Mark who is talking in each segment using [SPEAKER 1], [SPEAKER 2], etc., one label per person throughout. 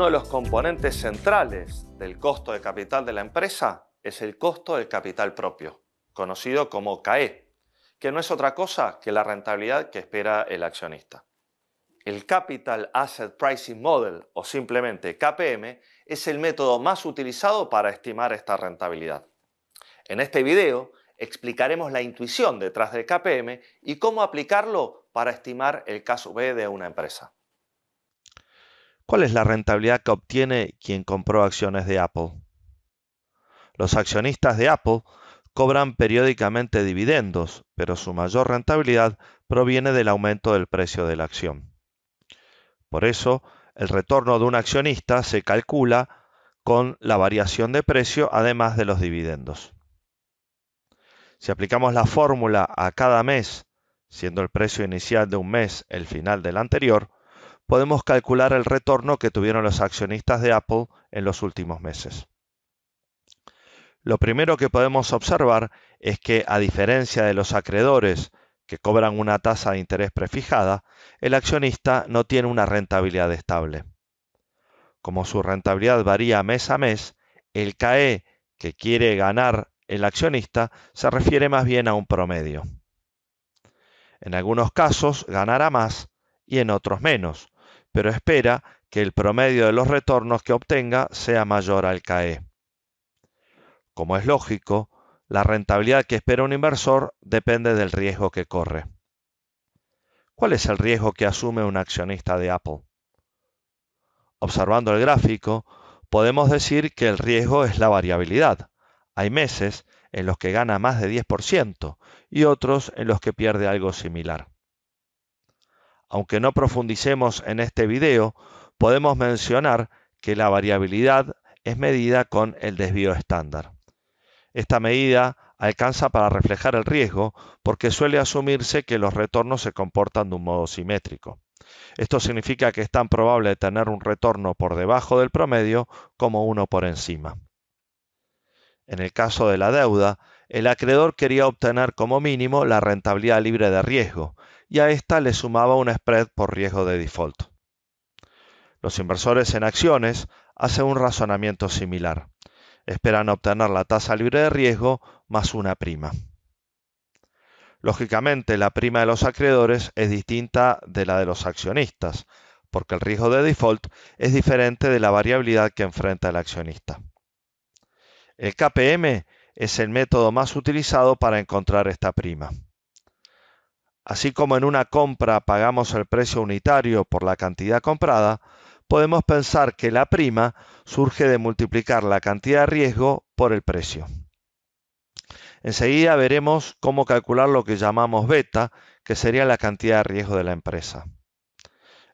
[SPEAKER 1] uno de los componentes centrales del costo de capital de la empresa es el costo del capital propio, conocido como CAE, que no es otra cosa que la rentabilidad que espera el accionista. El Capital Asset Pricing Model, o simplemente KPM, es el método más utilizado para estimar esta rentabilidad. En este video explicaremos la intuición detrás del KPM y cómo aplicarlo para estimar el caso B de una empresa. ¿Cuál es la rentabilidad que obtiene quien compró acciones de Apple? Los accionistas de Apple cobran periódicamente dividendos, pero su mayor rentabilidad proviene del aumento del precio de la acción. Por eso, el retorno de un accionista se calcula con la variación de precio además de los dividendos. Si aplicamos la fórmula a cada mes, siendo el precio inicial de un mes el final del anterior, podemos calcular el retorno que tuvieron los accionistas de Apple en los últimos meses. Lo primero que podemos observar es que, a diferencia de los acreedores, que cobran una tasa de interés prefijada, el accionista no tiene una rentabilidad estable. Como su rentabilidad varía mes a mes, el CAE que quiere ganar el accionista se refiere más bien a un promedio. En algunos casos ganará más y en otros menos, pero espera que el promedio de los retornos que obtenga sea mayor al CAE. Como es lógico, la rentabilidad que espera un inversor depende del riesgo que corre. ¿Cuál es el riesgo que asume un accionista de Apple? Observando el gráfico, podemos decir que el riesgo es la variabilidad. Hay meses en los que gana más de 10% y otros en los que pierde algo similar aunque no profundicemos en este video, podemos mencionar que la variabilidad es medida con el desvío estándar. Esta medida alcanza para reflejar el riesgo porque suele asumirse que los retornos se comportan de un modo simétrico. Esto significa que es tan probable tener un retorno por debajo del promedio como uno por encima. En el caso de la deuda, el acreedor quería obtener como mínimo la rentabilidad libre de riesgo y a esta le sumaba un spread por riesgo de default. Los inversores en acciones hacen un razonamiento similar. Esperan obtener la tasa libre de riesgo más una prima. Lógicamente, la prima de los acreedores es distinta de la de los accionistas, porque el riesgo de default es diferente de la variabilidad que enfrenta el accionista. El KPM es el método más utilizado para encontrar esta prima. Así como en una compra pagamos el precio unitario por la cantidad comprada, podemos pensar que la prima surge de multiplicar la cantidad de riesgo por el precio. Enseguida veremos cómo calcular lo que llamamos beta, que sería la cantidad de riesgo de la empresa.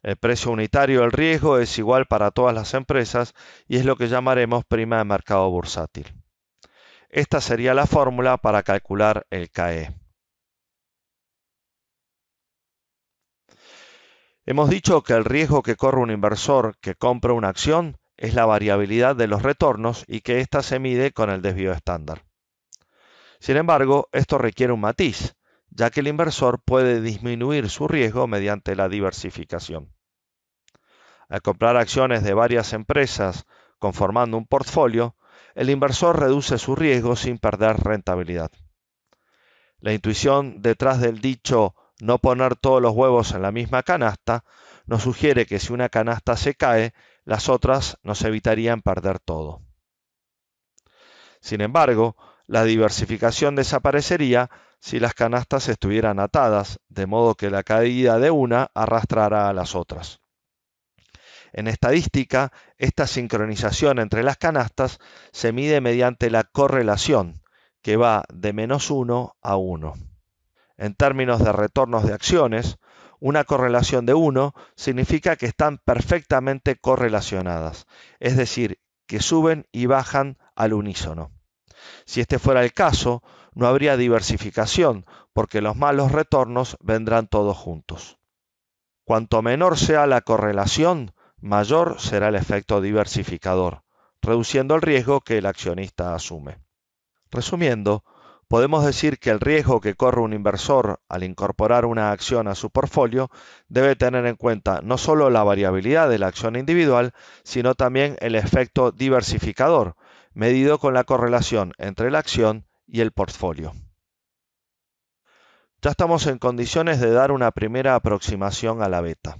[SPEAKER 1] El precio unitario del riesgo es igual para todas las empresas y es lo que llamaremos prima de mercado bursátil. Esta sería la fórmula para calcular el KE. Hemos dicho que el riesgo que corre un inversor que compra una acción es la variabilidad de los retornos y que ésta se mide con el desvío estándar. Sin embargo, esto requiere un matiz, ya que el inversor puede disminuir su riesgo mediante la diversificación. Al comprar acciones de varias empresas conformando un portfolio, el inversor reduce su riesgo sin perder rentabilidad. La intuición detrás del dicho no poner todos los huevos en la misma canasta nos sugiere que si una canasta se cae, las otras nos evitarían perder todo. Sin embargo, la diversificación desaparecería si las canastas estuvieran atadas, de modo que la caída de una arrastrara a las otras. En estadística, esta sincronización entre las canastas se mide mediante la correlación, que va de menos 1 a 1. En términos de retornos de acciones, una correlación de 1 significa que están perfectamente correlacionadas, es decir, que suben y bajan al unísono. Si este fuera el caso, no habría diversificación, porque los malos retornos vendrán todos juntos. Cuanto menor sea la correlación, mayor será el efecto diversificador, reduciendo el riesgo que el accionista asume. Resumiendo, podemos decir que el riesgo que corre un inversor al incorporar una acción a su portfolio debe tener en cuenta no solo la variabilidad de la acción individual, sino también el efecto diversificador, medido con la correlación entre la acción y el portfolio. Ya estamos en condiciones de dar una primera aproximación a la beta.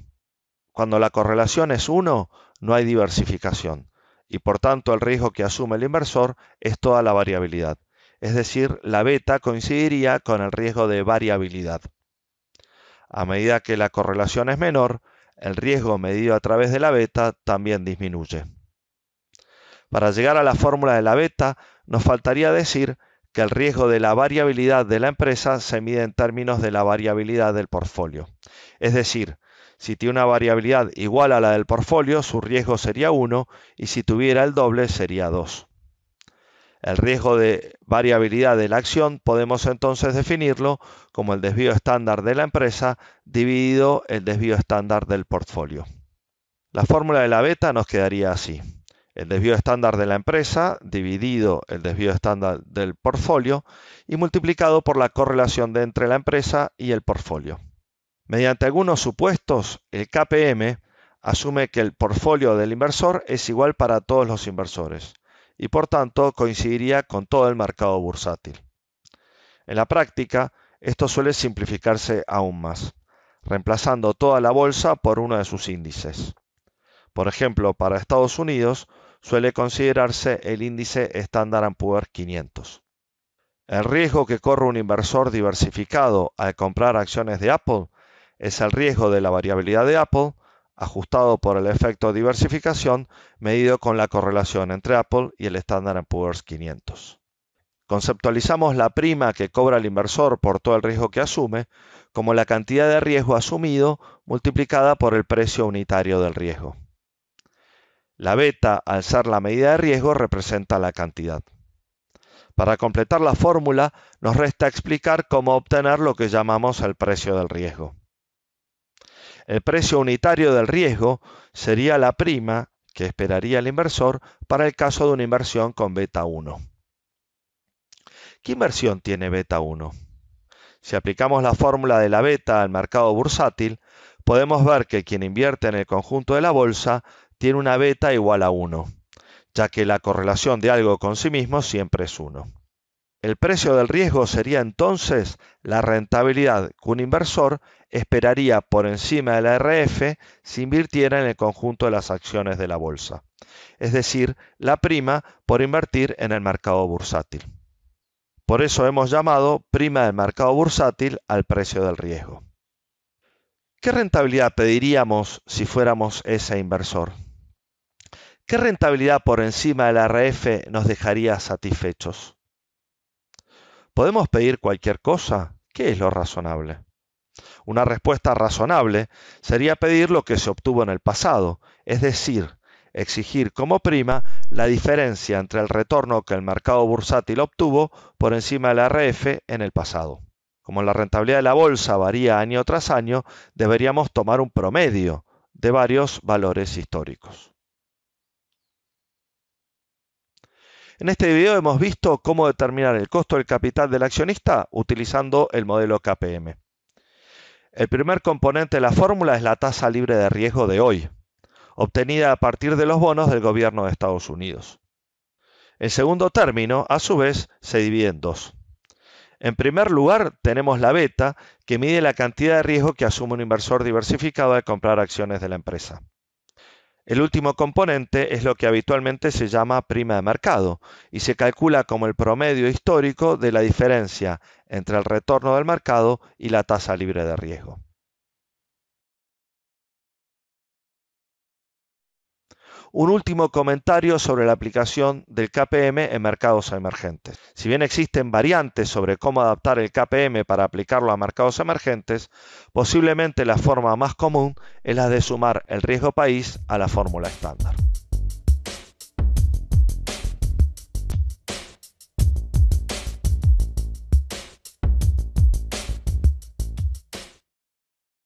[SPEAKER 1] Cuando la correlación es 1, no hay diversificación y por tanto el riesgo que asume el inversor es toda la variabilidad. Es decir, la beta coincidiría con el riesgo de variabilidad. A medida que la correlación es menor, el riesgo medido a través de la beta también disminuye. Para llegar a la fórmula de la beta, nos faltaría decir que el riesgo de la variabilidad de la empresa se mide en términos de la variabilidad del portfolio. Es decir, si tiene una variabilidad igual a la del portfolio, su riesgo sería 1 y si tuviera el doble sería 2. El riesgo de variabilidad de la acción podemos entonces definirlo como el desvío estándar de la empresa dividido el desvío estándar del portfolio. La fórmula de la beta nos quedaría así. El desvío estándar de la empresa dividido el desvío estándar del portfolio y multiplicado por la correlación de entre la empresa y el portfolio. Mediante algunos supuestos, el KPM asume que el portfolio del inversor es igual para todos los inversores y por tanto coincidiría con todo el mercado bursátil. En la práctica, esto suele simplificarse aún más, reemplazando toda la bolsa por uno de sus índices. Por ejemplo, para Estados Unidos suele considerarse el índice Standard Poor's 500. El riesgo que corre un inversor diversificado al comprar acciones de Apple es el riesgo de la variabilidad de Apple ajustado por el efecto diversificación medido con la correlación entre Apple y el Standard Poor's 500. Conceptualizamos la prima que cobra el inversor por todo el riesgo que asume como la cantidad de riesgo asumido multiplicada por el precio unitario del riesgo. La beta, al ser la medida de riesgo, representa la cantidad. Para completar la fórmula, nos resta explicar cómo obtener lo que llamamos el precio del riesgo. El precio unitario del riesgo sería la prima que esperaría el inversor para el caso de una inversión con beta 1. ¿Qué inversión tiene beta 1? Si aplicamos la fórmula de la beta al mercado bursátil, podemos ver que quien invierte en el conjunto de la bolsa tiene una beta igual a 1, ya que la correlación de algo con sí mismo siempre es 1. El precio del riesgo sería entonces la rentabilidad que un inversor esperaría por encima de la RF si invirtiera en el conjunto de las acciones de la bolsa, es decir, la prima por invertir en el mercado bursátil. Por eso hemos llamado prima del mercado bursátil al precio del riesgo. ¿Qué rentabilidad pediríamos si fuéramos ese inversor? ¿Qué rentabilidad por encima de la RF nos dejaría satisfechos? ¿Podemos pedir cualquier cosa? ¿Qué es lo razonable? Una respuesta razonable sería pedir lo que se obtuvo en el pasado, es decir, exigir como prima la diferencia entre el retorno que el mercado bursátil obtuvo por encima del RF en el pasado. Como la rentabilidad de la bolsa varía año tras año, deberíamos tomar un promedio de varios valores históricos. En este video hemos visto cómo determinar el costo del capital del accionista utilizando el modelo KPM. El primer componente de la fórmula es la tasa libre de riesgo de hoy, obtenida a partir de los bonos del gobierno de Estados Unidos. El segundo término, a su vez, se divide en dos. En primer lugar, tenemos la beta, que mide la cantidad de riesgo que asume un inversor diversificado al comprar acciones de la empresa. El último componente es lo que habitualmente se llama prima de mercado y se calcula como el promedio histórico de la diferencia entre el retorno del mercado y la tasa libre de riesgo. Un último comentario sobre la aplicación del KPM en mercados emergentes. Si bien existen variantes sobre cómo adaptar el KPM para aplicarlo a mercados emergentes, posiblemente la forma más común es la de sumar el riesgo país a la fórmula estándar.